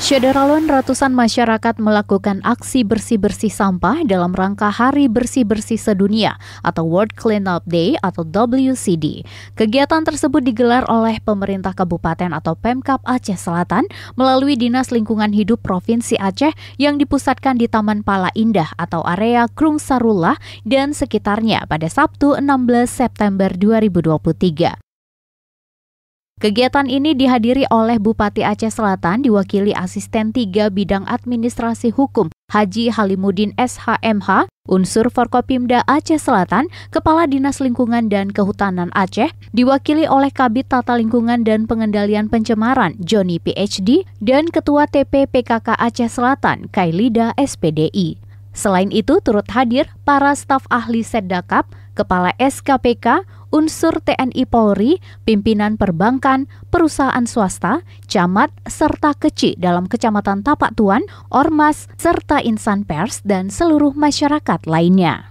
Syederalon ratusan masyarakat melakukan aksi bersih-bersih sampah dalam rangka Hari Bersih-Bersih Sedunia atau World Cleanup Day atau WCD. Kegiatan tersebut digelar oleh pemerintah kabupaten atau Pemkap Aceh Selatan melalui Dinas Lingkungan Hidup Provinsi Aceh yang dipusatkan di Taman Pala Indah atau area Krung Sarullah dan sekitarnya pada Sabtu 16 September 2023. Kegiatan ini dihadiri oleh Bupati Aceh Selatan diwakili asisten Tiga bidang administrasi hukum Haji Halimudin SHMH, unsur Forkopimda Aceh Selatan, Kepala Dinas Lingkungan dan Kehutanan Aceh, diwakili oleh Kabit Tata Lingkungan dan Pengendalian Pencemaran Joni PhD dan Ketua TP PKK Aceh Selatan Kailida SPDI. Selain itu turut hadir para staf ahli Sedakap, Kepala SKPK, unsur TNI Polri, pimpinan perbankan, perusahaan swasta, camat, serta keci dalam Kecamatan Tapak Tuan, Ormas, serta insan pers dan seluruh masyarakat lainnya.